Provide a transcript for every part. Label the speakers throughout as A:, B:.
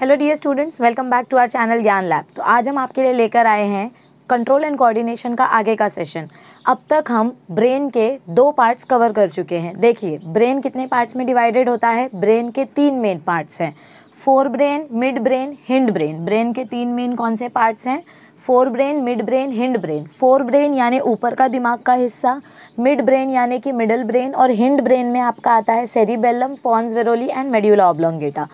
A: Hello dear students welcome back to our channel Gyan Lab तो आज हम आपके लिए लेकर आए हैं कंट्रोल एंड कोऑर्डिनेशन का आगे का सेशन अब तक हम ब्रेन के दो पार्ट्स कवर कर चुके हैं देखिए ब्रेन कितने पार्ट्स में डिवाइडेड होता है ब्रेन के तीन मेन पार्ट्स हैं fore brain mid brain hind brain brain के तीन मेन कौन से पार्ट्स हैं fore brain mid brain hind brain fore brain यानी ऊपर का दिमाग का हिस्सा मिड ब्रेन यानी कि मिडल ब्रेन और हिंड ब्रेन में आपका आता है cerebellum varolii and medulla oblongata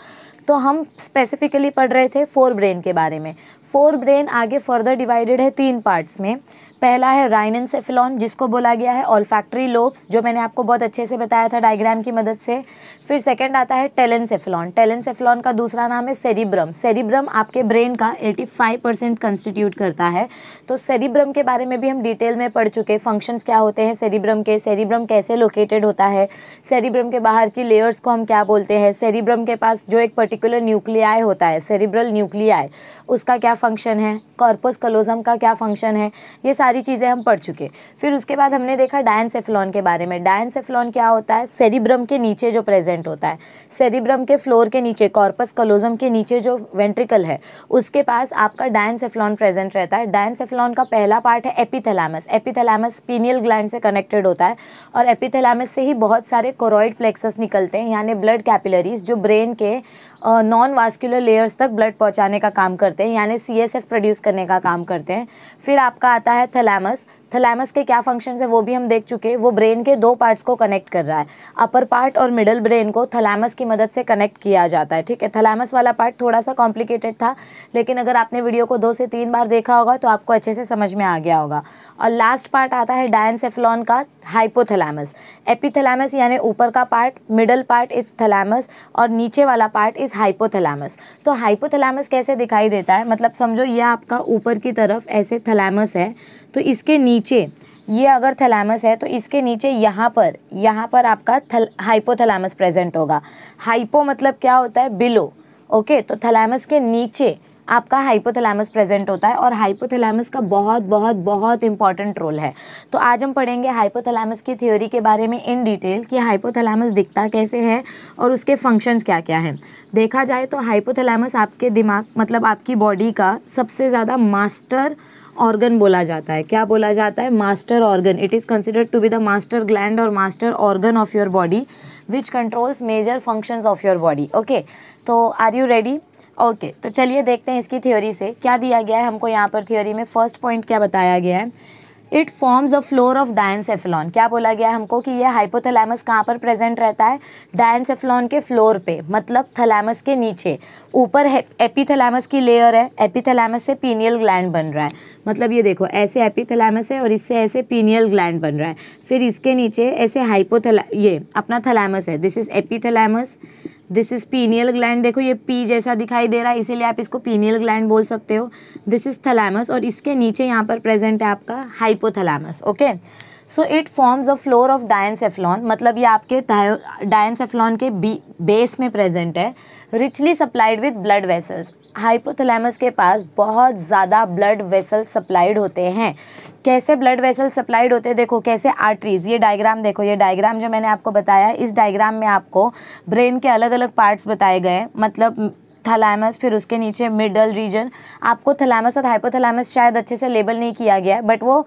A: तो हम स्पेसिफिकली पढ़ रहे थे फोर ब्रेन के बारे में फोर ब्रेन आगे फर्दर डिवाइडेड है तीन पार्ट्स में पहला है राइनन सेफिलॉन जिसको बोला गया है फैक्ट्री लोब्स जो मैंने आपको बहुत अच्छे से बताया था डायग्राम की मदद से फिर सेकंड आता है टेलन सेफिलॉन टेलन सेफिलॉन का दूसरा नाम है सेरिब्रम सेरिब्रम आपके ब्रेन का 85 परसेंट कंस्टिट्यूट करता है तो सेरिब्रम के बारे में भी हम डिटेल में पढ़ चुके फंक्शंस क्या होते हैं सेरिब्रम के सेरिब्रम कैसे लोकेटेड होता है सेरिब्रम के बाहर की लेयर्स को हम क्या बोलते हैं सेरिब्रम के पास जो एक पर्टिकुलर न्यूक्लियाय होता है सेरिब्रल न्यूक्लियाय उसका क्या फंक्शन है कॉर्पोस कलोजम का क्या फंक्शन है ये सारी सारी चीज़ें हम पढ़ चुके फिर उसके बाद हमने देखा डायन सेफलॉन के बारे में डायन सेफलॉन क्या होता है सेरिब्रम के नीचे जो प्रेजेंट होता है सेरिब्रम के फ्लोर के नीचे कॉर्पस कलोजम के नीचे जो वेंट्रिकल है उसके पास आपका डायन सेफलॉन प्रेजेंट रहता है डायन सेफलॉन का पहला पार्ट है एपिथैलामस एपिथैलामस पीनियल ग्लैंड से कनेक्टेड होता है और एपिथैलामस से ही बहुत सारे कोरोइड प्लेक्सस निकलते हैं यानी ब्लड कैपिलरीज जो ब्रेन के नॉन वास्कुलर लेयर्स तक ब्लड पहुंचाने का काम करते हैं यानी सी प्रोड्यूस करने का काम करते हैं फिर आपका आता है थैलेमस थैलेमस के क्या फंक्शन है वो भी हम देख चुके हैं वो ब्रेन के दो पार्ट्स को कनेक्ट कर रहा है अपर पार्ट और मिडल ब्रेन को थैलेमस की मदद से कनेक्ट किया जाता है ठीक है थैलेमस वाला पार्ट थोड़ा सा कॉम्प्लिकेटेड था लेकिन अगर आपने वीडियो को दो से तीन बार देखा होगा तो आपको अच्छे से समझ में आ गया होगा और लास्ट पार्ट आता है डायनसेफ्लॉन का हाइपोथैलेमस एपीथेलामस यानी ऊपर का part middle part is thalamus और नीचे वाला पार्ट इज़ हाइपोथैलेमस तो हाइपोथैलेमस कैसे दिखाई देता है मतलब समझो ये आपका ऊपर की तरफ ऐसे थैलेमस है तो इसके नीचे ये अगर थैलेमस है तो इसके नीचे यहाँ पर यहाँ पर आपका थल हाइपोथैलेमस प्रेजेंट होगा हाइपो मतलब क्या होता है बिलो ओके तो थैलेमस के नीचे आपका हाइपोथैलेमस प्रेजेंट होता है और हाइपोथैलेमस का बहुत बहुत बहुत इंपॉर्टेंट रोल है तो आज हम पढ़ेंगे हाइपोथैलेमस की थ्योरी के बारे में इन डिटेल कि हाइपोथैलेमस दिखता कैसे है और उसके फंक्शंस क्या क्या हैं देखा जाए तो हाइपोथैलेमस आपके दिमाग मतलब आपकी बॉडी का सबसे ज़्यादा मास्टर ऑर्गन बोला जाता है क्या बोला जाता है master organ it is considered to be the master gland और master organ of your body which controls major functions of your body okay तो are you ready okay okay, तो चलिए देखते हैं इसकी थ्योरी से क्या दिया गया है हमको यहाँ पर थ्योरी में फर्स्ट पॉइंट क्या बताया गया है it forms a floor of diencephalon क्या बोला गया हमको कि ये हाइपोथैलेमस कहाँ पर प्रेजेंट रहता है डायनसेफलॉन के फ्लोर पे मतलब थैलेमस के नीचे ऊपर एपीथैलेमस की लेयर है एपीथैलेमस से पीनियल ग्लैंड बन रहा है मतलब ये देखो ऐसे एपीथैलेमस है और इससे ऐसे पीनियल ग्लैंड बन रहा है फिर इसके नीचे ऐसे हाइपोथैला ये अपना थैलेमस है this is epithalamus this is pineal gland देखो ये पी जैसा दिखाई दे रहा है इसीलिए आप इसको पीनियल ग्लैंड बोल सकते हो दिस इज़ थैलेमस और इसके नीचे यहाँ पर प्रेजेंट है आपका hypothalamus okay so it forms a floor of diencephalon मतलब ये आपके डायनसेफ्लॉन के बी बेस में प्रेजेंट है richly supplied with blood vessels hypothalamus के पास बहुत ज़्यादा ब्लड वेसल्स सप्लाइड होते हैं कैसे ब्लड वेसल सप्लाइड होते हैं देखो कैसे आर्टरीज ये डायग्राम देखो ये डायग्राम जो मैंने आपको बताया इस डायग्राम में आपको ब्रेन के अलग अलग पार्ट्स बताए गए मतलब थैलामस फिर उसके नीचे मिडल रीजन आपको थैलामस और हाइपोथैलामस शायद अच्छे से लेबल नहीं किया गया है बट वो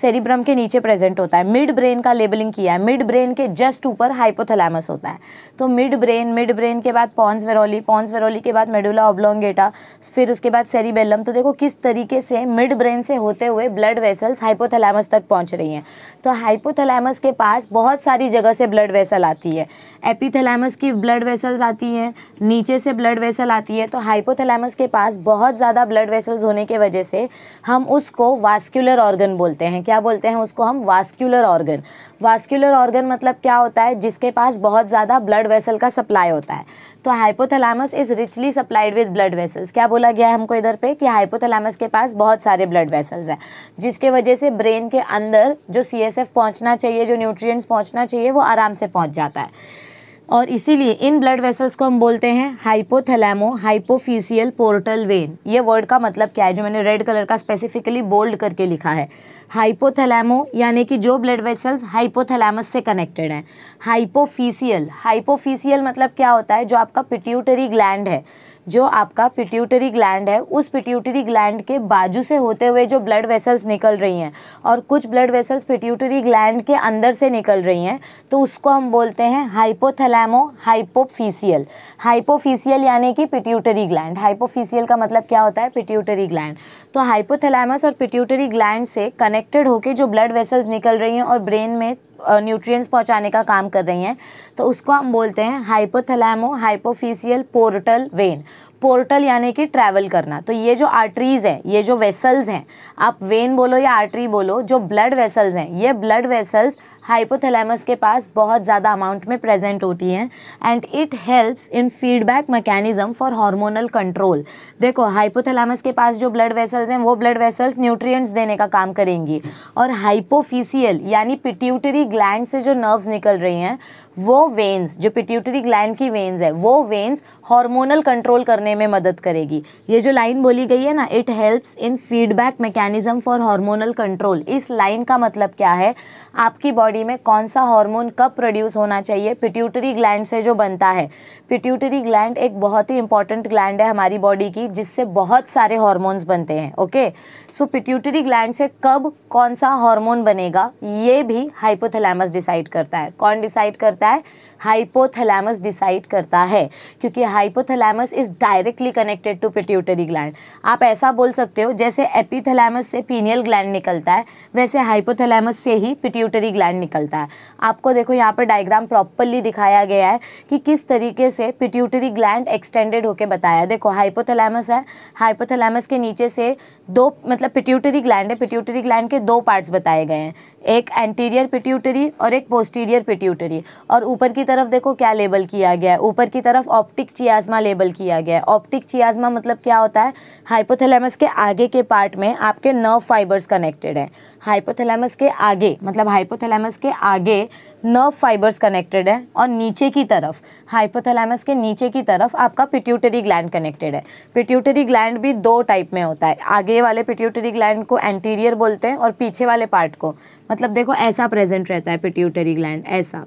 A: सेरिब्रम के नीचे प्रेजेंट होता है मिड ब्रेन का लेबलिंग किया है मिड ब्रेन के जस्ट ऊपर हाइपोथैलामस होता है तो मिड ब्रेन मिड ब्रेन के बाद पॉन्स वेरोली पॉन्स वेरोली के बाद मेडुला ओब्लोंगेटा फिर उसके बाद सेरिबेलम तो देखो किस तरीके से मिड ब्रेन से होते हुए ब्लड वेसल्स हाइपोथैलामस तक पहुँच रही हैं तो हाइपोथैलामस के पास बहुत सारी जगह से ब्लड वेसल आती है एपीथैलामस की ब्लड वेसल्स आती हैं नीचे से ब्लड वेसल कहलाती है तो हाइपोथैलेमस के पास बहुत ज़्यादा ब्लड वेसल्स होने के वजह से हम उसको वास्क्यूलर ऑर्गन बोलते हैं क्या बोलते हैं उसको हम वास्क्यूलर ऑर्गन वास्क्यूलर ऑर्गन मतलब क्या होता है जिसके पास बहुत ज़्यादा ब्लड वेसल का सप्लाई होता है तो hypothalamus is richly supplied with blood vessels क्या बोला गया है हमको इधर पे कि हाइपोथैलेमस के पास बहुत सारे ब्लड वेसल्स हैं जिसके वजह से ब्रेन के अंदर जो सी पहुंचना चाहिए जो न्यूट्रिएंट्स पहुंचना चाहिए वो आराम से पहुंच जाता है और इसीलिए इन ब्लड वेसल्स को हम बोलते हैं हाइपोथैलेमो हाइपोफीसियल पोर्टल वेन ये वर्ड का मतलब क्या है जो मैंने रेड कलर का स्पेसिफिकली बोल्ड करके लिखा है हाइपोथैलेमो यानी कि जो ब्लड वेसल्स हाइपोथैलेमस से कनेक्टेड हैं हाइपोफीसियल हाइपोफीसियल मतलब क्या होता है जो आपका पिट्यूटरी ग्लैंड है जो आपका पिट्यूटरी ग्लैंड है उस पिट्यूटरी ग्लैंड के बाजू से होते हुए जो ब्लड वेसल्स निकल रही हैं और कुछ ब्लड वेसल्स पिट्यूटरी ग्लैंड के अंदर से निकल रही हैं तो उसको हम बोलते हैं हाइपोथैलेमो हाइपोफिशियल हाइपोफिशियल यानी कि पिट्यूटरी ग्लैंड हाइपोफिसियल का मतलब क्या होता है पिट्यूटरी ग्लैंड तो हाइपोथैलेमस और पिट्यूटरी ग्लैंड से कनेक्टेड होकर जो ब्लड वेसल्स निकल रही हैं और ब्रेन में न्यूट्रिएंट्स पहुंचाने का काम कर रही हैं तो उसको हम बोलते हैं hypothalamo hypophysial portal vein portal यानी कि ट्रैवल करना तो ये जो आर्टरीज़ हैं ये जो वेसल्स हैं आप वेन बोलो या आर्टरी बोलो जो ब्लड वेसल्स हैं ये ब्लड वेसल्स हाइपोथैलेमस के पास बहुत ज़्यादा अमाउंट में प्रेजेंट होती हैं and it helps in feedback mechanism for hormonal control देखो हाइपोथैलेमस के पास जो ब्लड वेसल्स हैं वो ब्लड वेसल्स न्यूट्रिएंट्स देने का काम करेंगी और हाइपोफिसियल यानी पिट्यूटरी ग्लैंड से जो नर्व्स निकल रही हैं वो वेन्स जो पिट्यूटरी ग्लैंड की वेन्स है वो वेन्स हार्मोनल कंट्रोल करने में मदद करेगी ये जो लाइन बोली गई है ना it helps in feedback mechanism for hormonal control इस लाइन का मतलब क्या है आपकी बॉडी में कौन सा हार्मोन कब प्रोड्यूस होना चाहिए पिट्यूटरी ग्लैंड से जो बनता है पिट्यूटरी ग्लैंड एक बहुत ही इंपॉर्टेंट ग्लैंड है हमारी बॉडी की जिससे बहुत सारे हॉर्मोन्स बनते हैं ओके सो पिट्यूटरी ग्लैंड से कब कौन सा हार्मोन बनेगा ये भी हाइपोथैलेमस डिसाइड करता है कौन डिसाइड करता है हाइपोथैलेमस डिसाइड करता है क्योंकि hypothalamus is directly connected to pituitary gland आप ऐसा बोल सकते हो जैसे एपीथैलेमस से पीनियल ग्लैंड निकलता है वैसे हाइपोथैलेमस से ही पिट्यूटरी ग्लैंड निकलता है आपको देखो यहाँ पर डायग्राम प्रॉपरली दिखाया गया है कि किस तरीके से पिट्यूटरी ग्लैंड एक्सटेंडेड होकर बताया देखो हाइपोथैलेमस है हाइपोथैलेमस के नीचे से दो मतलब मतलब पिट्यूटरी ग्लैंड है पिट्यूटरी ग्लैंड के दो पार्ट्स बताए गए हैं एक एंटीरियर पिट्यूटरी और एक पोस्टीरियर पिट्यूटरी और ऊपर की तरफ देखो क्या लेबल किया गया है ऊपर की तरफ ऑप्टिक चियाजमा लेबल किया गया है ऑप्टिक चियाजमा मतलब क्या होता है हाइपोथैलेमस के आगे के पार्ट में आपके नर्व फाइबर्स कनेक्टेड है हाइपोथैलेमस के आगे मतलब हाइपोथैलेमस के आगे नर्व फाइबर्स कनेक्टेड है और नीचे की तरफ हाइपोथैलेमस के नीचे की तरफ आपका पिट्यूटरी ग्लैंड कनेक्टेड है पिट्यूटरी ग्लैंड भी दो टाइप में होता है आगे वाले पिट्यूटरी ग्लैंड को एंटीरियर बोलते हैं और पीछे वाले पार्ट को मतलब देखो ऐसा प्रेजेंट रहता है पिट्यूटरी ग्लैंड ऐसा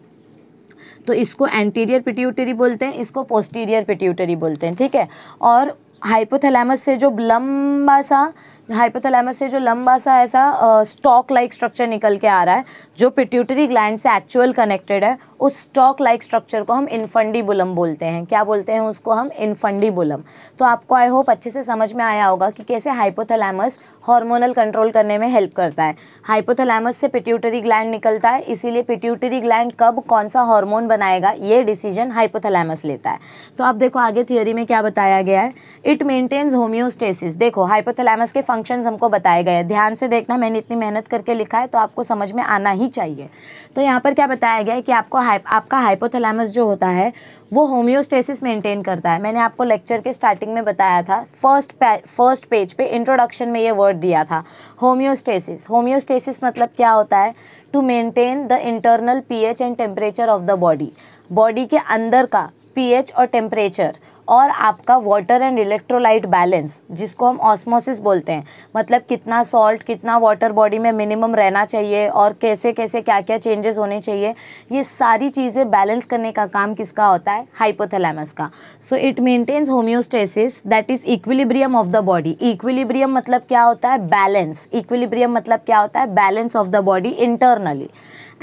A: तो इसको एंटीरियर पिट्यूटरी बोलते हैं इसको पोस्टीरियर पिट्यूटरी बोलते हैं ठीक है और हाइपोथैलेमस से जो लंबा सा हाइपोथैलेमस से जो लंबा सा ऐसा स्टॉक लाइक स्ट्रक्चर निकल के आ रहा है जो पिट्यूटरी ग्लैंड से एक्चुअल कनेक्टेड है उस स्टॉक लाइक स्ट्रक्चर को हम इन्फंडीबुलम बोलते हैं क्या बोलते हैं उसको हम इन्फंडीबुलम तो आपको आई होप अच्छे से समझ में आया होगा कि कैसे हाइपोथैलेमस हार्मोनल कंट्रोल करने में हेल्प करता है हाइपोथैलेमस से पिट्यूटरी ग्लैंड निकलता है इसीलिए पिट्यूटरी ग्लैंड कब कौन सा हार्मोन बनाएगा ये डिसीजन हाइपोथैलेमस लेता है तो आप देखो आगे थियोरी में क्या बताया गया है इट मेंटेन्स होम्योस्टेसिस देखो हाइपोथैलेमस के फंक्शन फंक्शंस हमको बताए गए हैं ध्यान से देखना मैंने इतनी मेहनत करके लिखा है तो आपको समझ में आना ही चाहिए तो यहाँ पर क्या बताया गया है कि आपको हाइप आपका हाइपोथैलेमस जो होता है वो होम्योस्टेसिस मेंटेन करता है मैंने आपको लेक्चर के स्टार्टिंग में बताया था फर्स्ट फर्स्ट पेज पे इंट्रोडक्शन में ये वर्ड दिया था होम्योस्टेसिस होम्योस्टेसिस मतलब क्या होता है to maintain the internal pH and temperature of the body body के अंदर का पीएच और टेम्परेचर और आपका वाटर एंड इलेक्ट्रोलाइट बैलेंस जिसको हम ऑस्मोसिस बोलते हैं मतलब कितना सॉल्ट कितना वाटर बॉडी में मिनिमम रहना चाहिए और कैसे कैसे क्या क्या चेंजेस होने चाहिए ये सारी चीज़ें बैलेंस करने का काम किसका होता है हाइपोथैलेमस का so it maintains homeostasis that is equilibrium of the body equilibrium मतलब क्या होता है बैलेंस इक्विलिब्रियम मतलब क्या होता है balance of the body internally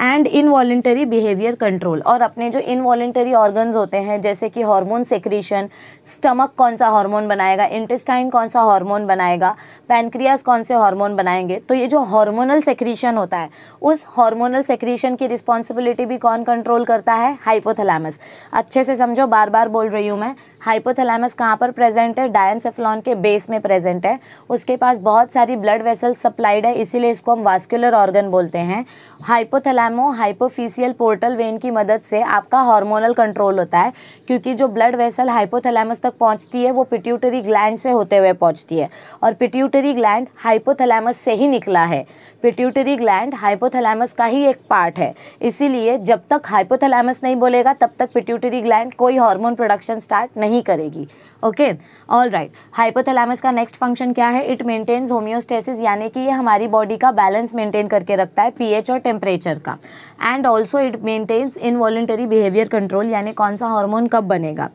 A: and involuntary behaviour control और अपने जो इनवॉलेंटरी ऑर्गन्स होते हैं जैसे कि हार्मोन सेक्रीशन स्टमक कौन सा हार्मोन बनाएगा इंटेस्टाइन कौन सा हार्मोन बनाएगा पैनक्रियाज कौन से हार्मोन बनाएंगे तो ये जो हार्मोनल सेक्रीशन होता है उस हार्मोनल सेक्रीशन की रिस्पॉन्सिबिलिटी भी कौन कंट्रोल करता है हाइपोथैलेमस अच्छे से समझो बार बार बोल रही हूँ मैं हाइपोथैलेमस कहाँ पर प्रेजेंट है डायनसेफ्लॉन के बेस में प्रेजेंट है उसके पास बहुत सारी ब्लड वेसल सप्लाइड है इसीलिए इसको हम वास्कुलर ऑर्गन बोलते हैं हाइपोथैलेमो हाइपोफिसियल पोर्टल वेन की मदद से आपका हार्मोनल कंट्रोल होता है क्योंकि जो ब्लड वेसल हाइपोथैलेमस तक पहुँचती है वो पिट्यूटरी ग्लैंड से होते हुए पहुँचती है और पिट्यूटरी ग्लैंड हाइपोथैलेमस से ही निकला है पिट्यूटरी ग्लैंड हाइपोथैलेमस का ही एक पार्ट है इसीलिए जब तक हाइपोथैलेमस नहीं बोलेगा तब तक पिट्यूटरी ग्लैंड कोई हार्मोन प्रोडक्शन स्टार्ट नहीं करेगी ओके ऑल राइट हाइपोथैलेमस का नेक्स्ट फंक्शन क्या है इट मेंटेन्स होम्योस्टेसिस यानी कि ये हमारी बॉडी का बैलेंस मेंटेन करके रखता है पीएच और टेम्परेचर का and also it maintains involuntary behaviour control यानी कौन सा हार्मोन कब बनेगा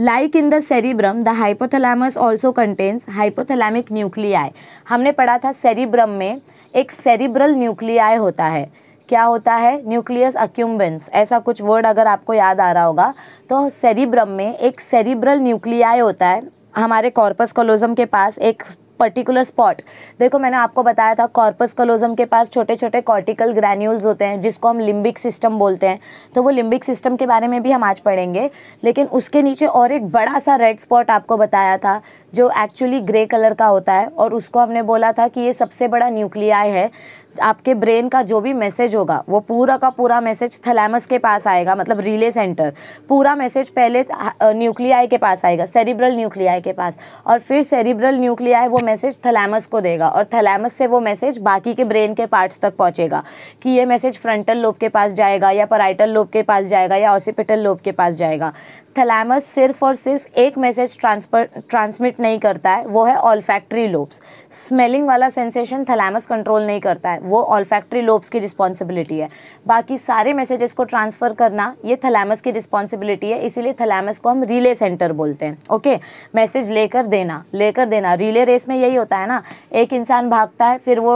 A: like in the cerebrum the hypothalamus also contains hypothalamic nuclei. हमने पढ़ा था सेरिब्रम में एक सेरिब्रल nuclei होता है क्या होता है न्यूक्लियस अक्यूम्बेंस ऐसा कुछ वर्ड अगर आपको याद आ रहा होगा तो सेरिब्रम में एक सेरिब्रल न्यूक्लियाई होता है हमारे कॉर्पस कोलोजम के पास एक पर्टिकुलर स्पॉट देखो मैंने आपको बताया था कॉर्पस कलोजम के पास छोटे छोटे कॉर्टिकल ग्रैन्यूल्स होते हैं जिसको हम लिम्बिक सिस्टम बोलते हैं तो वो लिम्बिक सिस्टम के बारे में भी हम आज पढ़ेंगे लेकिन उसके नीचे और एक बड़ा सा रेड स्पॉट आपको बताया था जो एक्चुअली ग्रे कलर का होता है और उसको हमने बोला था कि ये सबसे बड़ा न्यूक्लियाई है आपके ब्रेन का जो भी मैसेज होगा वो पूरा का पूरा मैसेज थैलेमस के पास आएगा मतलब रिले सेंटर पूरा मैसेज पहले न्यूक्लियाई के पास आएगा सेरिब्रल न्यूक्लियाई के पास और फिर सेरिब्रल न्यूक्लियाई वो मैसेज थैलेमस को देगा और थैलेमस से वो मैसेज बाकी के ब्रेन के पार्ट्स तक पहुँचेगा कि ये मैसेज फ्रंटल लोब के पास जाएगा या पराइटल लोब के पास जाएगा या ऑसिपिटल लोब के पास जाएगा थैलेमस सिर्फ और सिर्फ एक मैसेज ट्रांसफर ट्रांसमिट नहीं करता है वो है ऑल फैक्ट्री लोब्स स्मेलिंग वाला सेंसेशन थैलेमस कंट्रोल नहीं करता है वो ऑलफैक्ट्री लोब्स की रिस्पॉन्सिबिलिटी है बाकी सारे मैसेजेस को ट्रांसफ़र करना ये थलैमस की रिस्पॉन्सिबिलिटी है इसीलिए थलैमस को हम रिले सेंटर बोलते हैं ओके मैसेज लेकर देना लेकर देना रिले रेस में यही होता है ना एक इंसान भागता है फिर वो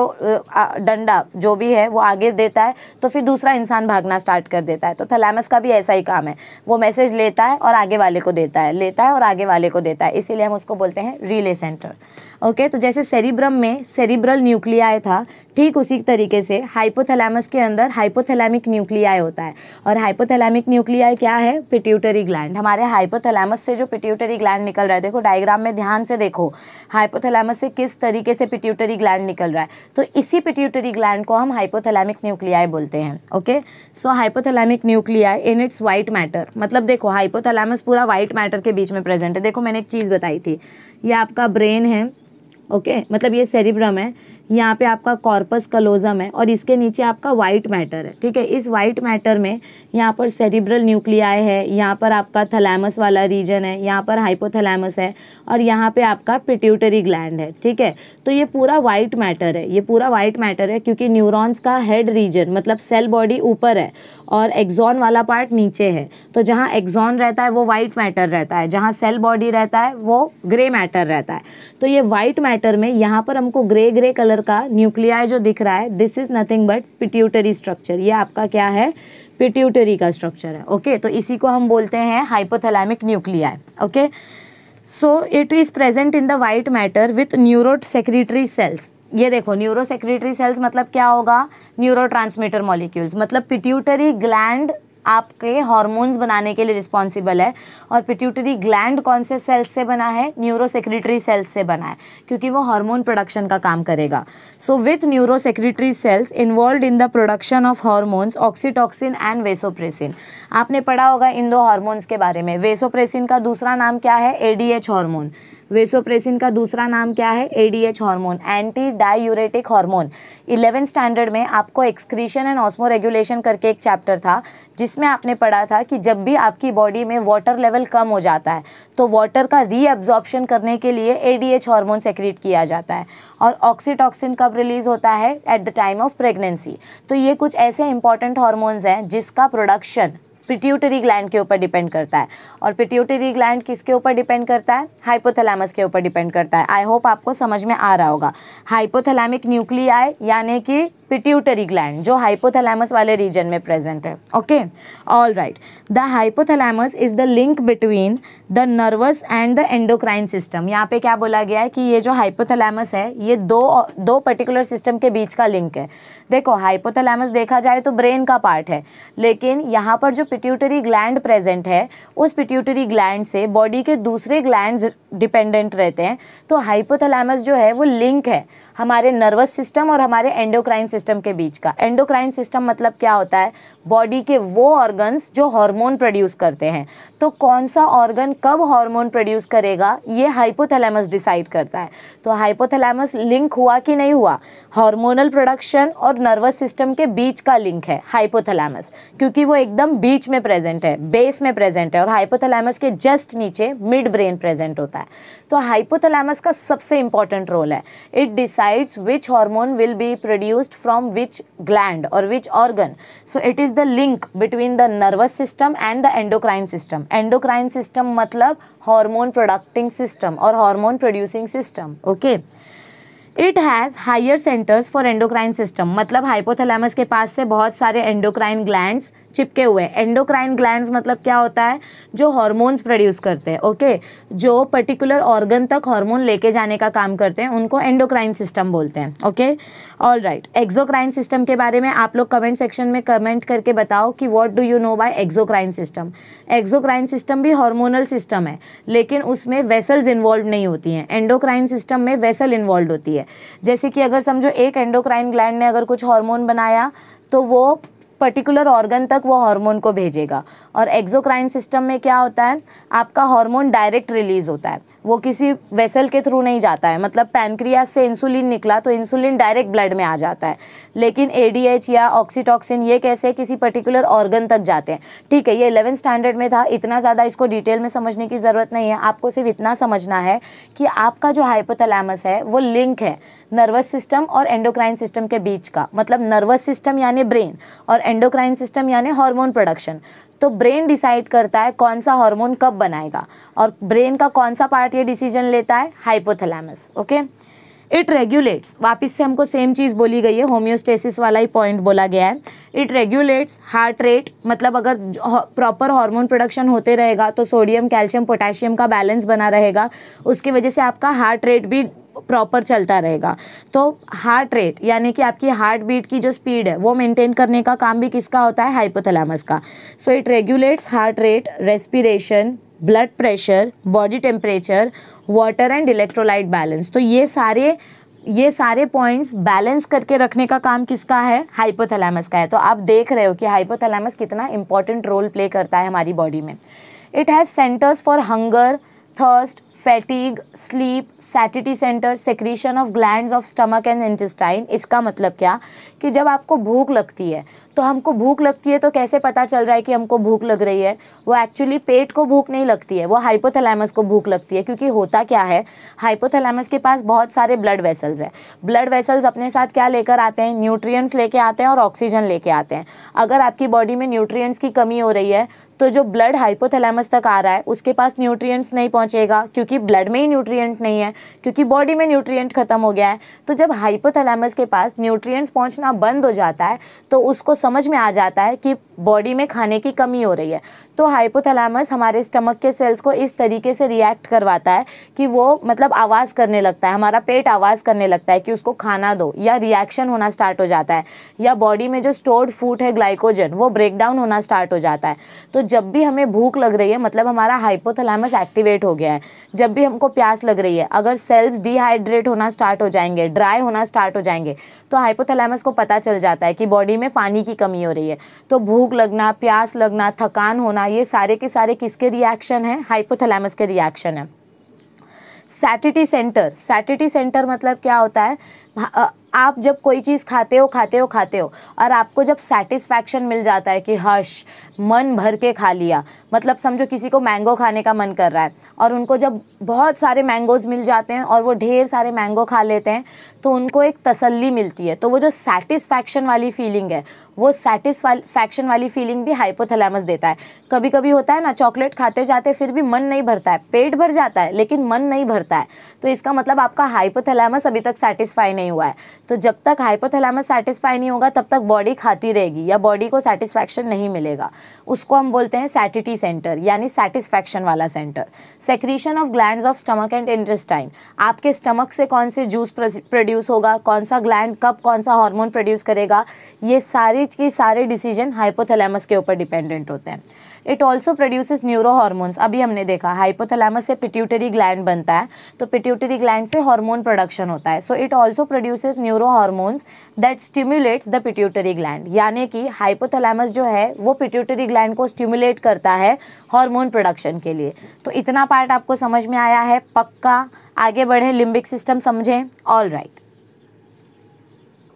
A: डंडा जो भी है वो आगे देता है तो फिर दूसरा इंसान भागना स्टार्ट कर देता है तो थलैमस का भी ऐसा ही काम है वो मैसेज लेता है और आगे वाले को देता है लेता है और आगे वाले को देता है इसीलिए हम उसको बोलते हैं रिले सेंटर ओके तो जैसे सेरिब्रम में सेरिब्रल न्यूक्लियाई था ठीक उसी तरीके से हाइपोथैलेमस के अंदर हाइपोथैलेमिक न्यूक्लियाई होता है और हाइपोथैलेमिक न्यूक्लियाई क्या है पिट्यूटरी ग्लैंड हमारे हाइपोथैलेमस से जो पिट्यूटरी ग्लैंड निकल रहा है देखो डायग्राम में ध्यान से देखो हाइपोथैलेमस से किस तरीके से पिट्यूटरी ग्लैंड निकल रहा है तो इसी पिट्यूटरी ग्लैंड को हम हाइपोथैलेमिक न्यूक्लियाई बोलते हैं okay so hypothalamic nuclei in its white matter मतलब देखो हाइपोथैलेमस पूरा वाइट मैटर के बीच में प्रेजेंट है देखो मैंने एक चीज़ बताई थी ये आपका ब्रेन है ओके मतलब ये सेरिब्रम है यहाँ पे आपका कॉर्पस कलोजम है और इसके नीचे आपका वाइट मैटर है ठीक है इस वाइट मैटर में यहाँ पर सेरिब्रल न्यूक्लियाई है यहाँ पर आपका थलैमस वाला रीजन है यहाँ पर हाइपोथलैमस है और यहाँ पे आपका पिट्यूटरी ग्लैंड है ठीक है तो ये पूरा वाइट मैटर है ये पूरा वाइट मैटर है क्योंकि न्यूरोन्स का हेड रीजन मतलब सेल बॉडी ऊपर है और एग्जॉन वाला पार्ट नीचे है तो जहाँ एग्जॉन रहता है वो वाइट मैटर रहता है जहाँ सेल बॉडी रहता है वो ग्रे मैटर रहता है तो ये वाइट मैटर में यहाँ पर हमको ग्रे ग्रे कलर का न्यूक्लियाई जो दिख रहा है this is nothing but pituitary structure ये आपका क्या है पिट्यूटरी का स्ट्रक्चर है ओके तो इसी को हम बोलते हैं hypothalamic nuclei okay so it is present in the white matter with neurosecretory cells ये देखो न्यूरो सेक्रेटरी सेल्स मतलब क्या होगा न्यूरो ट्रांसमीटर मॉलिक्यूल्स मतलब पिट्यूटरी ग्लैंड आपके हार्मोन्स बनाने के लिए रिस्पॉन्सिबल है और पिट्यूटरी ग्लैंड कौन से सेल्स से बना है न्यूरो सेक्रेटरी सेल्स से बना है क्योंकि वो हार्मोन प्रोडक्शन का काम करेगा so with neurosecretory cells involve in the production of hormones oxytocin and vasopressin आपने पढ़ा होगा इन दो हार्मोन्स के बारे में वेसोप्रेसिन का दूसरा नाम क्या है ए डी हार्मोन वेसोप्रेसिन का दूसरा नाम क्या है ADH hormone antidiuretic hormone eleven standard में आपको एक्सक्रीशन एंड ऑस्मो रेगुलेशन करके एक चैप्टर था जिसमें आपने पढ़ा था कि जब भी आपकी बॉडी में वाटर लेवल कम हो जाता है तो वाटर का रीअब्जॉर्प्शन करने के लिए एडीएच हार्मोन सेक्रेट किया जाता है और ऑक्सीटॉक्सिन कब रिलीज़ होता है at the time of pregnancy तो ये कुछ ऐसे इंपॉर्टेंट हॉर्मोन्स हैं जिसका प्रोडक्शन पिट्यूटरी ग्लैंड के ऊपर डिपेंड करता है और पिट्यूटरी ग्लैंड किसके ऊपर डिपेंड करता है हाइपोथैलेमस के ऊपर डिपेंड करता है आई होप आपको समझ में आ रहा होगा हाइपोथैलेमिक न्यूक्लियाई यानी कि पिट्यूटरी ग्लैंड जो हाइपोथैलेमस वाले रीजन में प्रेजेंट है okay all right the hypothalamus is the link between the nervous and the endocrine system यहाँ पे क्या बोला गया है कि ये जो हाइपोथैलेमस है ये दो दो पर्टिकुलर सिस्टम के बीच का लिंक है देखो हाइपोथैलेमस देखा जाए तो ब्रेन का पार्ट है लेकिन यहाँ पर जो पिट्यूटरी ग्लैंड प्रेजेंट है उस पिट्यूटरी ग्लैंड से बॉडी के दूसरे ग्लैंड डिपेंडेंट रहते हैं तो हाइपोथैलेमस जो है वो लिंक है हमारे नर्वस सिस्टम और हमारे एंडोक्राइन सिस्टम के बीच का एंडोक्राइन सिस्टम मतलब क्या होता है बॉडी के वो ऑर्गन्स जो हार्मोन प्रोड्यूस करते हैं तो कौन सा ऑर्गन कब हार्मोन प्रोड्यूस करेगा ये हाइपोथैलेमस डिसाइड करता है तो हाइपोथैलेमस लिंक हुआ कि नहीं हुआ हार्मोनल प्रोडक्शन और नर्वस सिस्टम के बीच का लिंक है हाइपोथैलेमस क्योंकि वो एकदम बीच में प्रेजेंट है बेस में प्रेजेंट है और हाइपोथैलेमस के जस्ट नीचे मिड ब्रेन प्रेजेंट होता है तो हाइपोथैलेमस का सबसे इंपॉर्टेंट रोल है it decides which hormone will be produced from which gland और which organ so it is the link between the nervous system and the endocrine system endocrine system मतलब hormone producting system और hormone producing system okay it has higher centres for endocrine system मतलब hypothalamus के पास से बहुत सारे endocrine glands चिपके हुए हैं एंडोक्राइन ग्लैंड्स मतलब क्या होता है जो हॉर्मोन्स प्रोड्यूस करते हैं ओके जो पर्टिकुलर ऑर्गन तक हार्मोन लेके जाने का काम करते हैं उनको एंडोक्राइन सिस्टम बोलते हैं okay all right exocrine system के बारे में आप लोग कमेंट सेक्शन में कमेंट करके बताओ कि what do you know by exocrine system exocrine system भी हॉर्मोनल सिस्टम है लेकिन उसमें वेसल्स इन्वॉल्व नहीं होती हैं एंडोक्राइन सिस्टम में वेसल इन्वॉल्व होती है जैसे कि अगर समझो एक एंडोक्राइन ग्लैंड ने अगर कुछ हॉर्मोन बनाया तो वो पर्टिकुलर ऑर्गन तक वो हार्मोन को भेजेगा और एक्जोक्राइन सिस्टम में क्या होता है आपका हार्मोन डायरेक्ट रिलीज होता है वो किसी वेसल के थ्रू नहीं जाता है मतलब पैनक्रियाज से इंसुलिन निकला तो इंसुलिन डायरेक्ट ब्लड में आ जाता है लेकिन ए या ऑक्सीटॉक्सिन ये कैसे किसी पर्टिकुलर ऑर्गन तक जाते हैं ठीक है ये इलेवन स्टैंडर्ड में था इतना ज़्यादा इसको डिटेल में समझने की ज़रूरत नहीं है आपको सिर्फ इतना समझना है कि आपका जो हाइपोथलैमस है वो लिंक है नर्वस सिस्टम और एंडोक्राइन सिस्टम के बीच का मतलब नर्वस सिस्टम यानी ब्रेन और एंडोक्राइन सिस्टम यानी हार्मोन प्रोडक्शन तो ब्रेन डिसाइड करता है कौन सा हार्मोन कब बनाएगा और ब्रेन का कौन सा पार्ट ये डिसीजन लेता है हाइपोथैलेमस ओके इट रेगुलेट्स वापस से हमको सेम चीज़ बोली गई है होम्योस्टेसिस वाला ही पॉइंट बोला गया है इट रेगुलेट्स हार्ट रेट मतलब अगर प्रॉपर हार्मोन प्रोडक्शन होते रहेगा तो सोडियम कैल्शियम पोटेशियम का बैलेंस बना रहेगा उसकी वजह से आपका हार्ट रेट भी प्रॉपर चलता रहेगा तो हार्ट रेट यानी कि आपकी हार्ट बीट की जो स्पीड है वो मेंटेन करने का काम भी किसका होता है हाइपोथैलेमस का so it regulates heart rate respiration blood pressure body temperature water and electrolyte balance तो ये सारे ये सारे पॉइंट्स बैलेंस करके रखने का काम किसका है हाइपोथैलेमस का है तो आप देख रहे हो कि हाइपोथैलेमस कितना इंपॉर्टेंट रोल प्ले करता है हमारी बॉडी में it has centres for hunger thirst fatigue sleep satiety centre secretion of gland of stomach and intestine इसका मतलब क्या कि जब आपको भूख लगती है तो हमको भूख लगती है तो कैसे पता चल रहा है कि हमको भूख लग रही है वो एक्चुअली पेट को भूख नहीं लगती है वो हाइपोथैलेमस को भूख लगती है क्योंकि होता क्या है हाइपोथैलेमस के पास बहुत सारे ब्लड वेसल्स हैं ब्लड वेसल्स अपने साथ क्या लेकर आते हैं न्यूट्रिएंट्स लेके आते हैं और ऑक्सीजन लेके आते हैं अगर आपकी बॉडी में न्यूट्रियट्स की कमी हो रही है तो जो ब्लड हाइपोथैलेमस तक आ रहा है उसके पास न्यूट्रिएंट्स नहीं पहुंचेगा क्योंकि ब्लड में ही न्यूट्रिएंट नहीं है क्योंकि बॉडी में न्यूट्रिएंट ख़त्म हो गया है तो जब हाइपोथैलेमस के पास न्यूट्रिएंट्स पहुंचना बंद हो जाता है तो उसको समझ में आ जाता है कि बॉडी में खाने की कमी हो रही है तो हाइपोथैलेमस हमारे स्टमक के सेल्स को इस तरीके से रिएक्ट करवाता है कि वो मतलब आवाज़ करने लगता है हमारा पेट आवाज़ करने लगता है कि उसको खाना दो या रिएक्शन होना स्टार्ट हो जाता है या बॉडी में जो स्टोर्ड फूड है ग्लाइकोजन वो ब्रेकडाउन होना स्टार्ट हो जाता है तो जब भी हमें भूख लग रही है मतलब हमारा हाइपोथैलेमस एक्टिवेट हो गया है जब भी हमको प्यास लग रही है अगर सेल्स डिहाइड्रेट होना स्टार्ट हो जाएंगे ड्राई होना स्टार्ट हो जाएंगे तो हाइपोथैलेमस को पता चल जाता है कि बॉडी में पानी की कमी हो रही है तो भूख लगना प्यास लगना थकान होना ये सारे के सारे किसके रिएक्शन है हाइपोथैलेमस के रिएक्शन है सैटिटी सेंटर सैटिटी सेंटर मतलब क्या होता है हाँ, आप जब कोई चीज़ खाते हो खाते हो खाते हो और आपको जब सेटिस्फैक्शन मिल जाता है कि हश मन भर के खा लिया मतलब समझो किसी को मैंगो खाने का मन कर रहा है और उनको जब बहुत सारे मैंगोज़ मिल जाते हैं और वो ढेर सारे मैंगो खा लेते हैं तो उनको एक तसल्ली मिलती है तो वो जो सेटिस्फैक्शन वाली फीलिंग है वो सेटिस्फैक्शन वाली फीलिंग भी हाइपोथैलेमस देता है कभी कभी होता है ना चॉकलेट खाते जाते फिर भी मन नहीं भरता है पेट भर जाता है लेकिन मन नहीं भरता है तो इसका मतलब आपका हाइपोथैलेमस अभी तक सेटिस्फाई नहीं हुआ है तो जब तक हाइपोथैलेमस सेटिस्फाई नहीं होगा तब तक बॉडी खाती रहेगी या बॉडी को सेटिस्फैक्शन नहीं मिलेगा उसको हम बोलते हैं सैटिटी सेंटर यानी सेटिस्फैक्शन वाला centre secretion of gland of stomach and intestine आपके स्टमक से कौन से जूस प्रोड्यूस होगा कौन सा ग्लैंड कब कौन सा हार्मोन प्रोड्यूस करेगा ये सारी स्टेज के सारे डिसीजन हाइपोथैलेमस के ऊपर डिपेंडेंट होते हैं it also produces neuro hormones अभी हमने देखा हाइपोथैलेमस से पिट्यूटरी ग्लैंड बनता है तो पिट्यूटरी ग्लैंड से हार्मोन प्रोडक्शन होता है so it also produces neuro hormones that stimulates the pituitary gland यानी कि हाइपोथैलेमस जो है वो पिट्यूटरी ग्लैंड को स्टिमुलेट करता है हॉर्मोन प्रोडक्शन के लिए तो इतना पार्ट आपको समझ में आया है पक्का आगे बढ़े लिम्बिक सिस्टम समझें ऑल राइट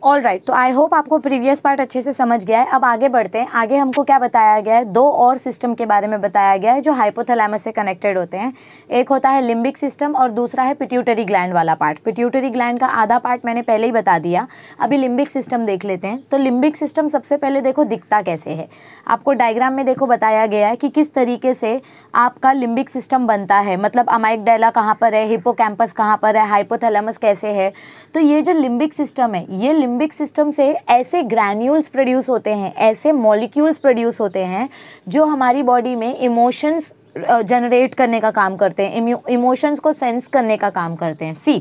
A: ऑल राइट तो आई होप आपको प्रीवियस पार्ट अच्छे से समझ गया है अब आगे बढ़ते हैं आगे हमको क्या बताया गया है दो और सिस्टम के बारे में बताया गया है जो हाइपोथैलेमस से कनेक्टेड होते हैं एक होता है लिम्बिक सिस्टम और दूसरा है पिट्यूटरी ग्लैंड वाला पार्ट पिट्यूटरी ग्लैंड का आधा पार्ट मैंने पहले ही बता दिया अभी लिम्बिक सिस्टम देख लेते हैं तो लिम्बिक सिस्टम सबसे पहले देखो दिखता कैसे है आपको डायग्राम में देखो बताया गया है कि किस तरीके से आपका लिम्बिक सिस्टम बनता है मतलब अमाइक डैला कहाँ पर है हिपो कैंपस कहाँ पर है हाइपोथैलेमस कैसे है तो ये जो लिम्बिक सिस्टम है ये लिम्बिक सिस्टम से ऐसे ग्रैन्यूल्स प्रोड्यूस होते हैं ऐसे मॉलिक्यूल्स प्रोड्यूस होते हैं जो हमारी बॉडी में इमोशंस जनरेट करने का काम करते हैं इमोशंस को सेंस करने का काम करते हैं सी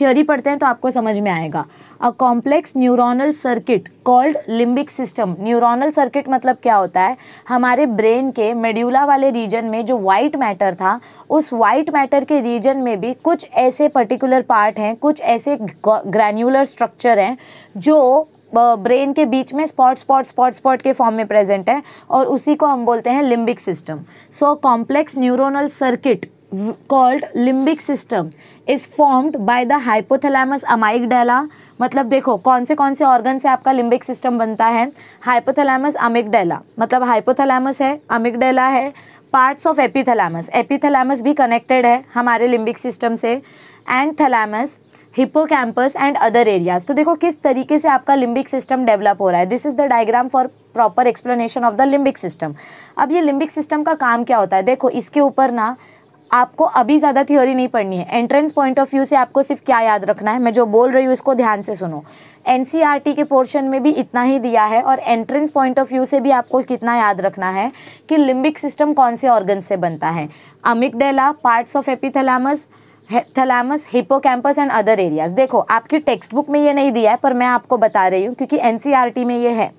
A: थियोरी पढ़ते हैं तो आपको समझ में आएगा a complex neuronal circuit called limbic system neuronal circuit मतलब क्या होता है हमारे ब्रेन के मेड्यूला वाले रीजन में जो वाइट मैटर था उस वाइट मैटर के रीजन में भी कुछ ऐसे पर्टिकुलर पार्ट हैं कुछ ऐसे ग्रैन्यूलर स्ट्रक्चर हैं जो ब्रेन के बीच में स्पॉट स्पॉट स्पॉट स्पॉट के फॉर्म में प्रेजेंट है और उसी को हम बोलते हैं limbic system so complex neuronal circuit called limbic system is formed by the hypothalamus amygdala मतलब देखो कौन से कौन से ऑर्गन से आपका लिम्बिक सिस्टम बनता है हाइपोथैलेमस अमिगडेला मतलब हाइपोथैलेमस है अमिगडेला है पार्ट्स ऑफ एपीथैलेमस एपीथैलेमस भी कनेक्टेड है हमारे लिम्बिक सिस्टम से and thalamus campus and other areas तो देखो किस तरीके से आपका लिम्बिक सिस्टम डेवलप हो रहा है this is the diagram for proper explanation of the limbic system अब ये लिम्बिक सिस्टम का काम क्या होता है देखो इसके ऊपर ना आपको अभी ज़्यादा थ्योरी नहीं पढ़नी है एंट्रेंस पॉइंट ऑफ व्यू से आपको सिर्फ क्या याद रखना है मैं जो बोल रही हूँ इसको ध्यान से सुनो एन e के पोर्शन में भी इतना ही दिया है और एंट्रेंस पॉइंट ऑफ व्यू से भी आपको कितना याद रखना है कि लिम्बिक सिस्टम कौन से ऑर्गन से बनता है amygdala parts of epithalamus thalamus hippocampus and other areas देखो आपकी टेक्स्ट बुक में ये नहीं दिया है पर मैं आपको बता रही हूँ क्योंकि एन e में ये है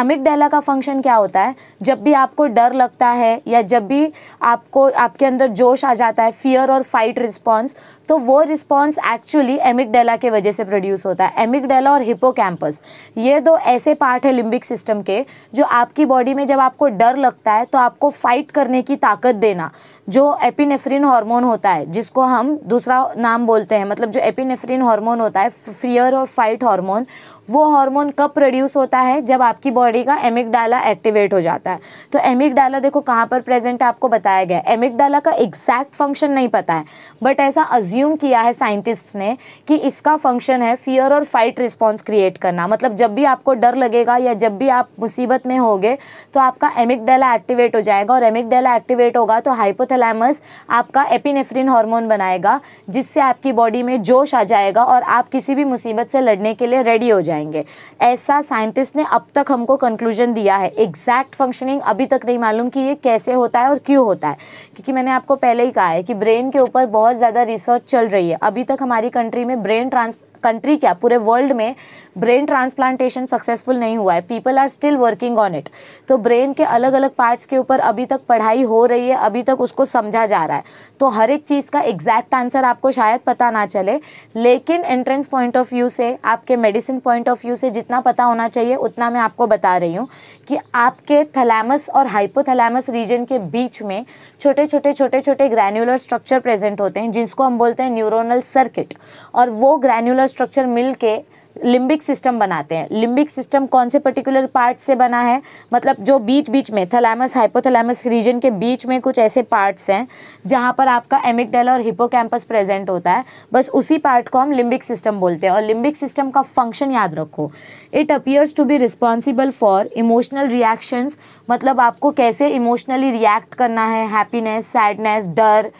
A: अमित डेला का फंक्शन क्या होता है जब भी आपको डर लगता है या जब भी आपको आपके अंदर जोश आ जाता है फियर और फाइट रिस्पॉन्स तो वो रिस्पॉन्स एक्चुअली एमिकडेला के वजह से प्रोड्यूस होता है एमिकडेला और हिपोकैम्पस ये दो ऐसे पार्ट है लिम्बिक सिस्टम के जो आपकी बॉडी में जब आपको डर लगता है तो आपको फाइट करने की ताकत देना जो एपिनेफ्रिन हार्मोन होता है जिसको हम दूसरा नाम बोलते हैं मतलब जो एपिनेफ्रिन हार्मोन होता है फ्रियर और फाइट हार्मोन वो हार्मोन कब प्रोड्यूस होता है जब आपकी बॉडी का एमिकडाला एक्टिवेट हो जाता है तो एमिकडाला देखो कहाँ पर प्रेजेंट है आपको बताया गया एमिकडाला का एग्जैक्ट फंक्शन नहीं पता है बट ऐसा अज्यूम एज्यूम किया है साइंटिस्ट ने कि इसका फंक्शन है फियर और फाइट रिस्पॉन्स क्रिएट करना मतलब जब भी आपको डर लगेगा या जब भी आप मुसीबत में होगे तो आपका एमिकडेला एक्टिवेट हो जाएगा और एमिकडेला एक्टिवेट होगा तो हाइपोथैलेमस आपका एपिनेफ्रिन हार्मोन बनाएगा जिससे आपकी बॉडी में जोश आ जाएगा और आप किसी भी मुसीबत से लड़ने के लिए रेडी हो जाएंगे ऐसा साइंटिस्ट ने अब तक हमको कंक्लूजन दिया है एग्जैक्ट फंक्शनिंग अभी तक नहीं मालूम कि ये कैसे होता है और क्यों होता है क्योंकि मैंने आपको पहले ही कहा है कि ब्रेन के ऊपर बहुत ज़्यादा रिसर्च चल रही है अभी तक हमारी कंट्री में ब्रेन ट्रांस कंट्री क्या पूरे वर्ल्ड में ब्रेन ट्रांसप्लांटेशन सक्सेसफुल नहीं हुआ है people are still working on it तो ब्रेन के अलग अलग पार्ट्स के ऊपर अभी तक पढ़ाई हो रही है अभी तक उसको समझा जा रहा है तो हर एक चीज़ का एग्जैक्ट आंसर आपको शायद पता ना चले लेकिन एंट्रेंस पॉइंट ऑफ व्यू से आपके मेडिसिन पॉइंट ऑफ व्यू से जितना पता होना चाहिए उतना मैं आपको बता रही हूँ कि आपके थैलेमस और हाइपोथैलेमस रीजन के बीच में छोटे छोटे छोटे छोटे ग्रैन्युलर स्ट्रक्चर प्रेजेंट होते हैं जिसको हम बोलते हैं न्यूरोनल सर्किट और वो ग्रैन्युलर स्ट्रक्चर मिल के लिम्बिक सिस्टम बनाते हैं लिम्बिक सिस्टम कौन से पर्टिकुलर पार्ट से बना है मतलब जो बीच बीच में थैलेमस हाइपोथैलेमस रीजन के बीच में कुछ ऐसे पार्ट्स हैं जहाँ पर आपका एमिकडेला और हिपो प्रेजेंट होता है बस उसी पार्ट को हम लिम्बिक सिस्टम बोलते हैं और लिम्बिक सिस्टम का फंक्शन याद रखो it appears to be responsible for emotional reactions मतलब आपको कैसे इमोशनली रिएक्ट करना है हैप्पीनेस सैडनेस डर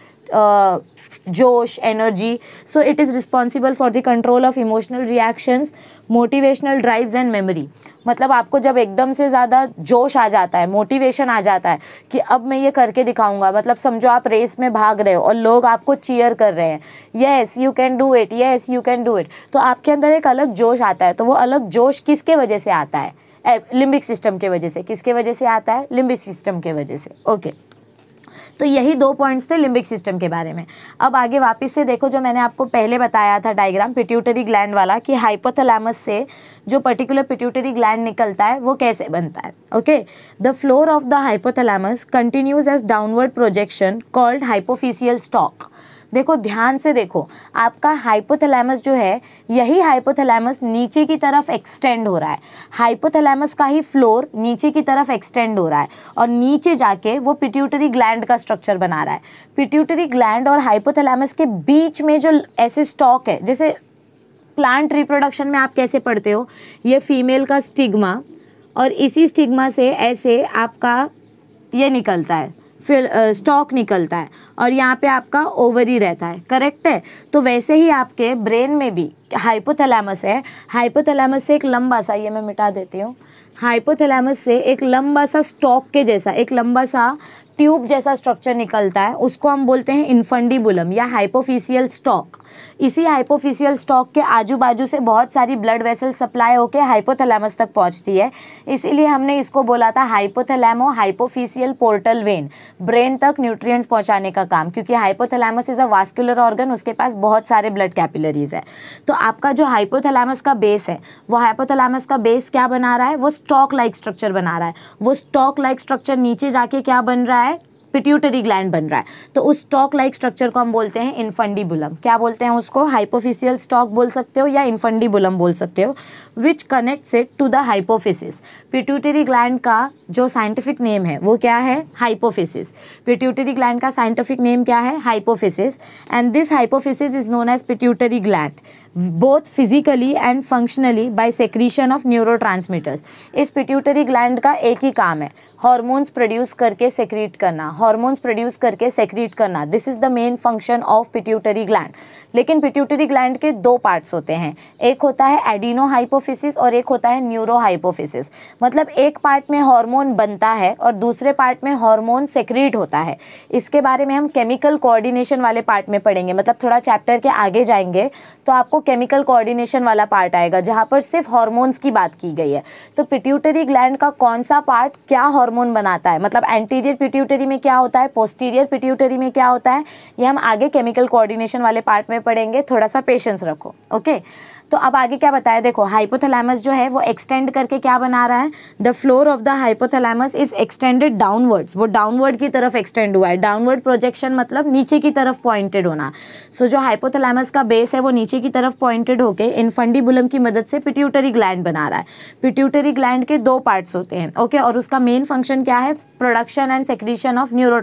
A: जोश energy so it is responsible for the control of emotional reactions motivational drives and memory मतलब आपको जब एकदम से ज़्यादा जोश आ जाता है मोटिवेशन आ जाता है कि अब मैं ये करके दिखाऊंगा मतलब समझो आप रेस में भाग रहे हो और लोग आपको चीयर कर रहे हैं yes you can do it yes you can do it तो आपके अंदर एक अलग जोश आता है तो वो अलग जोश किसके वजह से आता है लिम्बिक सिस्टम के वजह से किसके वजह से आता है लिम्बिक सिस्टम के वजह से ओके okay. तो यही दो पॉइंट्स थे लिम्बिक सिस्टम के बारे में अब आगे वापस से देखो जो मैंने आपको पहले बताया था डायग्राम पिट्यूटरी ग्लैंड वाला कि हाइपोथलामस से जो पर्टिकुलर पिट्यूटरी ग्लैंड निकलता है वो कैसे बनता है okay the floor of the hypothalamus continues as downward projection called hypophyseal stalk देखो ध्यान से देखो आपका हाइपोथैलेमस जो है यही हाइपोथैलेमस नीचे की तरफ एक्सटेंड हो रहा है हाइपोथैलेमस का ही फ्लोर नीचे की तरफ एक्सटेंड हो रहा है और नीचे जाके वो पिट्यूटरी ग्लैंड का स्ट्रक्चर बना रहा है पिट्यूटरी ग्लैंड और हाइपोथैलेमस के बीच में जो ऐसे स्टॉक है जैसे प्लांट रिप्रोडक्शन में आप कैसे पढ़ते हो ये फीमेल का स्टिग्मा और इसी स्टिग्मा से ऐसे आपका ये निकलता है फिर स्टॉक निकलता है और यहाँ पे आपका ओवरी रहता है करेक्ट है तो वैसे ही आपके ब्रेन में भी हाइपोथैलेमस है हाइपोथैलेमस से एक लंबा सा ये मैं मिटा देती हूँ हाइपोथैलेमस से एक लंबा सा स्टॉक के जैसा एक लंबा सा ट्यूब जैसा स्ट्रक्चर निकलता है उसको हम बोलते हैं इन्फंडीबुलम या हाइपोफिशियल स्टॉक इसी हाइपोफिशियल स्टॉक के आजू बाजू से बहुत सारी ब्लड वेसल सप्लाई होकर हाइपोथेलामस तक पहुंचती है इसीलिए हमने इसको बोला था hypothalamo hypophyseal portal vein brain तक न्यूट्रिएंट्स पहुंचाने का काम क्योंकि hypothalamus is a vascular organ उसके पास बहुत सारे ब्लड कैपिलरीज है तो आपका जो हाइपोथेलामस का बेस है वो हाइपोथेलामस का बेस क्या बना रहा है वो स्टॉक लाइक स्ट्रक्चर बना रहा है वो स्टॉक लाइक स्ट्रक्चर नीचे जाके क्या बन रहा है पिट्यूटरी ग्लैंड बन रहा है तो उस स्टॉक लाइक स्ट्रक्चर को हम बोलते हैं इन्फंडीबुलम क्या बोलते हैं उसको हाइपोफिसियल स्टॉक बोल सकते हो या इन्फंडीबुलम बोल सकते हो which connects it to the hypophysis pituitary gland का जो साइंटिफिक नेम है वो क्या है हाइपोफिसिस पिट्यूटरी ग्लैंड का साइंटिफिक नेम क्या है hypophysis and this hypophysis is known as pituitary gland both physically and functionally by secretion of neuro transmitters इस पिट्यूटरी ग्लैंड का एक ही काम है हॉर्मोन्स प्रोड्यूस करके सेक्रीट करना हॉर्मोन्स प्रोड्यूस करके सेक्रीट करना this is the main function of pituitary gland लेकिन पिट्यूटरी ग्लैंड के दो पार्ट्स होते हैं एक होता है एडिनो हाइपोफिसिस और एक होता है न्यूरो हाइपोफिसिस मतलब एक पार्ट में हार्मोन बनता है और दूसरे पार्ट में हार्मोन सेक्रीट होता है इसके बारे में हम केमिकल कोऑर्डिनेशन वाले पार्ट में पढ़ेंगे मतलब थोड़ा चैप्टर के आगे जाएंगे तो आपको केमिकल कोऑर्डिनेशन वाला पार्ट आएगा जहाँ पर सिर्फ हॉर्मोन्स की बात की गई है तो पिट्यूटरी ग्लैंड का कौन सा पार्ट क्या हॉर्मोन बनाता है मतलब एंटीरियर पिट्यूटरी में क्या होता है पोस्टीरियर पिट्यूटरी में क्या होता है ये हम आगे केमिकल कोऑर्डिनेशन वाले पार्ट में पड़ेंगे थोड़ा सा पेशेंस रखो ओके तो अब आगे क्या बताया देखो हाइपोथैलेमस जो है वो एक्सटेंड करके क्या बना रहा है the floor of the hypothalamus is extended downwards वो डाउनवर्ड की तरफ एक्सटेंड हुआ है डाउनवर्ड प्रोजेक्शन मतलब नीचे की तरफ पॉइंटेड होना सो so, जो हाइपोथैलेमस का बेस है वो नीचे की तरफ पॉइंटेड होके इनफंडीबुलम की मदद से पिट्यूटरी ग्लैंड बना रहा है पिट्यूटरी ग्लैंड के दो पार्ट्स होते हैं ओके okay? और उसका मेन फंक्शन क्या है production and secretion of neuro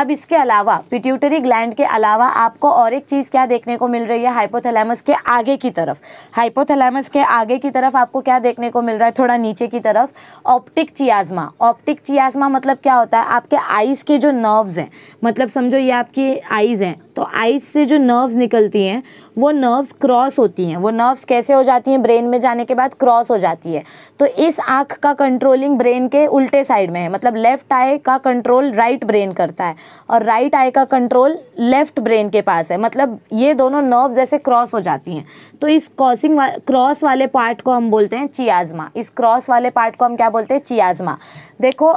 A: अब इसके अलावा पिट्यूटरी ग्लैंड के अलावा आपको और एक चीज़ क्या देखने को मिल रही है हाइपोथैलेमस के आगे की तरफ हाइपोथैलेमस के आगे की तरफ आपको क्या देखने को मिल रहा है थोड़ा नीचे की तरफ ऑप्टिक चियाजमा ऑप्टिक चियाजमा मतलब क्या होता है आपके आइज़ के जो नर्व्स हैं मतलब समझो ये आपकी आइज़ हैं तो आइज़ से जो नर्व्स निकलती हैं वो नर्व्स क्रॉस होती हैं वो नर्व्स कैसे हो जाती हैं ब्रेन में जाने के बाद क्रॉस हो जाती है तो इस आँख का कंट्रोलिंग ब्रेन के उल्टे साइड में है मतलब लेफ़्ट आई का कंट्रोल राइट ब्रेन करता है और राइट आई का कंट्रोल लेफ़्ट ब्रेन के पास है मतलब ये दोनों नर्व्स ऐसे क्रॉस हो जाती हैं तो इस क्रॉसिंग वा, क्रॉस वाले पार्ट को हम बोलते हैं चियाज़मा इस क्रॉस वाले पार्ट को हम क्या बोलते हैं चियाज़मा देखो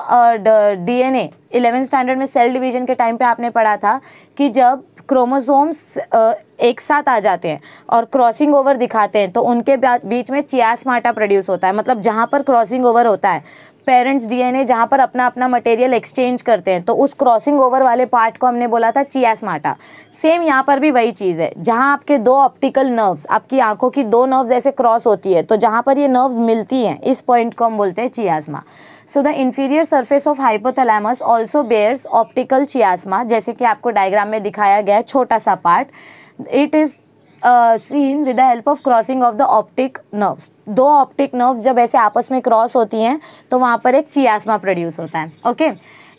A: D N A eleventh standard में सेल डिविजन के टाइम पर आपने पढ़ा था कि जब क्रोमोसोम्स एक साथ आ जाते हैं और क्रॉसिंग ओवर दिखाते हैं तो उनके बीच में चियासमाटा प्रोड्यूस होता है मतलब जहाँ पर क्रॉसिंग ओवर होता है पेरेंट्स डीएनए जहाँ पर अपना अपना मटेरियल एक्सचेंज करते हैं तो उस क्रॉसिंग ओवर वाले पार्ट को हमने बोला था चियास्माटा सेम यहाँ पर भी वही चीज़ है जहाँ आपके दो ऑप्टिकल नर्व्स आपकी आंखों की दो नर्व्स ऐसे क्रॉस होती है तो जहाँ पर ये नर्व्स मिलती हैं इस पॉइंट को हम बोलते हैं chiasma so the inferior surface of hypothalamus also bears optical chiasma जैसे कि आपको डायग्राम में दिखाया गया है छोटा सा part it is seen with the help of crossing of the optic nerves दो ऑप्टिक नर्व्स जब ऐसे आपस में क्रॉस होती हैं तो वहाँ पर एक चियास्मा प्रोड्यूस होता है okay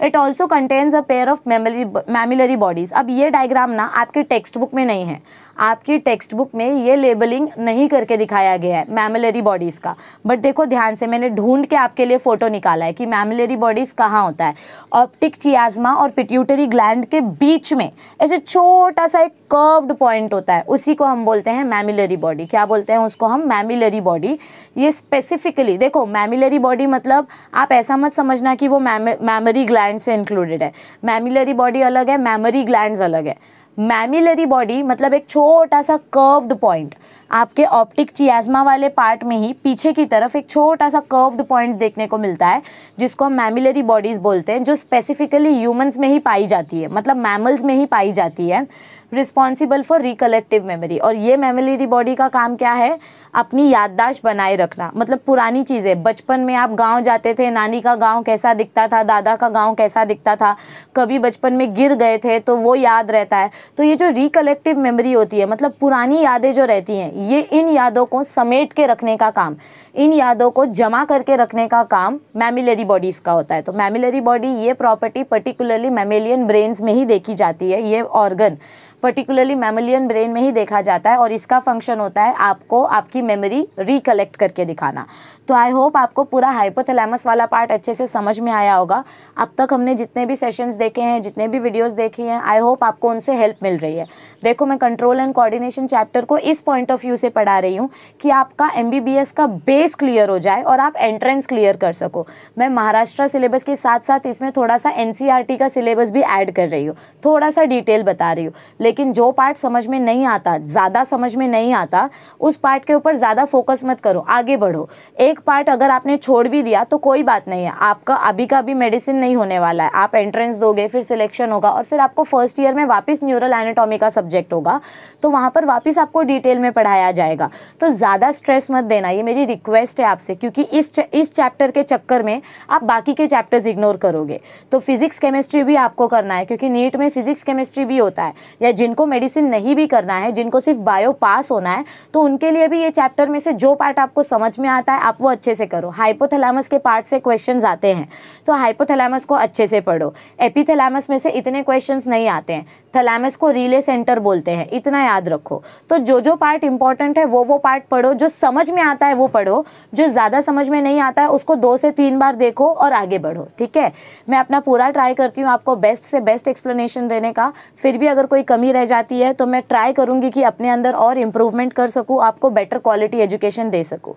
A: it also contains a pair of memory mammillary bodies अब ये डायग्राम ना आपके टेक्स्ट बुक में नहीं है आपकी टेक्स्ट बुक में ये लेबलिंग नहीं करके दिखाया गया है मैमलरी बॉडीज़ का बट देखो ध्यान से मैंने ढूंढ के आपके लिए फ़ोटो निकाला है कि मैमलरी बॉडीज़ कहाँ होता है ऑप्टिक चियाजमा और पिट्यूटरी ग्लैंड के बीच में ऐसे छोटा सा एक कर्व्ड पॉइंट होता है उसी को हम बोलते हैं मैमिलरी बॉडी क्या बोलते हैं उसको हम मैमिलरी बॉडी ये स्पेसिफिकली देखो मैमिलरी बॉडी मतलब आप ऐसा मत समझना कि वो मैम मैमरी ग्लैंड से इंक्लूडेड है मैमिलरी बॉडी अलग है मैमरी ग्लैंड अलग है मैमिलरी बॉडी मतलब एक छोटा सा कर्व्ड पॉइंट आपके ऑप्टिक चियाजमा वाले पार्ट में ही पीछे की तरफ एक छोटा सा कर्व्ड पॉइंट देखने को मिलता है जिसको हम मैमिलरी बॉडीज़ बोलते हैं जो स्पेसिफिकली ह्यूमंस में ही पाई जाती है मतलब मैमल्स में ही पाई जाती है रिस्पॉन्सिबल फॉर रिकलेक्टिव मेमोरी और ये मेमोरी बॉडी का काम क्या है अपनी याददाश्त बनाए रखना मतलब पुरानी चीज़ें बचपन में आप गांव जाते थे नानी का गांव कैसा दिखता था दादा का गांव कैसा दिखता था कभी बचपन में गिर गए थे तो वो याद रहता है तो ये जो रिकलेक्टिव मेमोरी होती है मतलब पुरानी यादें जो रहती हैं ये इन यादों को समेट के रखने का काम इन यादों को जमा करके रखने का काम मैमिलरी बॉडीज़ का होता है तो मैमिलरी बॉडी ये प्रॉपर्टी पर्टिकुलरली मैमेलियन ब्रेन्स में ही देखी जाती है ये ऑर्गन पर्टिकुलरली मैमलियन ब्रेन में ही देखा जाता है और इसका फंक्शन होता है आपको आपकी मेमोरी रिकलेक्ट करके दिखाना तो आई होप आपको पूरा हाइपोथैलेमस वाला पार्ट अच्छे से समझ में आया होगा अब तक हमने जितने भी सेशंस देखे हैं जितने भी वीडियोस देखे हैं आई होप आपको उनसे हेल्प मिल रही है देखो मैं कंट्रोल एंड कोऑर्डिनेशन चैप्टर को इस पॉइंट ऑफ व्यू से पढ़ा रही हूँ कि आपका एम का बेस क्लियर हो जाए और आप एंट्रेंस क्लियर कर सको मैं महाराष्ट्र सिलेबस के साथ साथ इसमें थोड़ा सा एन e का सिलेबस भी ऐड कर रही हूँ थोड़ा सा डिटेल बता रही हूँ लेकिन जो पार्ट समझ में नहीं आता ज़्यादा समझ में नहीं आता उस पार्ट के ऊपर ज़्यादा फोकस मत करो आगे बढ़ो एक पार्ट अगर आपने छोड़ भी दिया तो कोई बात नहीं है आपका अभी का भी मेडिसिन नहीं होने वाला है आप एंट्रेंस दोगे फिर सिलेक्शन होगा और फिर आपको फर्स्ट ईयर में वापस न्यूरल एनाटॉमी का सब्जेक्ट होगा तो वहाँ पर वापस आपको डिटेल में पढ़ाया जाएगा तो ज़्यादा स्ट्रेस मत देना ये मेरी रिक्वेस्ट है आपसे क्योंकि इस इस चैप्टर के चक्कर में आप बाकी के चैप्टर्स इग्नोर करोगे तो फिजिक्स केमिस्ट्री भी आपको करना है क्योंकि नीट में फिजिक्स केमिस्ट्री भी होता है या जिनको मेडिसिन नहीं भी करना है जिनको सिर्फ बायो पास होना है तो उनके लिए भी ये चैप्टर में से जो पार्ट आपको समझ में आता है आप वो अच्छे से करो हाइपोथैलेमस के पार्ट से क्वेश्चंस आते हैं तो हाइपोथैलेमस को अच्छे से पढ़ो एपीथैलेमस में से इतने क्वेश्चंस नहीं आते हैं थैलेमस को रिले सेंटर बोलते हैं इतना याद रखो तो जो जो पार्ट इंपॉर्टेंट है वो वो पार्ट पढ़ो जो समझ में आता है वो पढ़ो जो ज़्यादा समझ में नहीं आता है उसको दो से तीन बार देखो और आगे बढ़ो ठीक है मैं अपना पूरा ट्राई करती हूँ आपको बेस्ट से बेस्ट एक्सप्लेनेशन देने का फिर भी अगर कोई कमी रह जाती है तो मैं ट्राई करूँगी कि अपने अंदर और इम्प्रूवमेंट कर सकूँ आपको बेटर क्वालिटी एजुकेशन दे सकूँ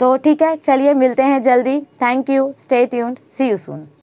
A: तो ठीक है चलिए मिलते हैं जल्दी thank you stay tuned see you soon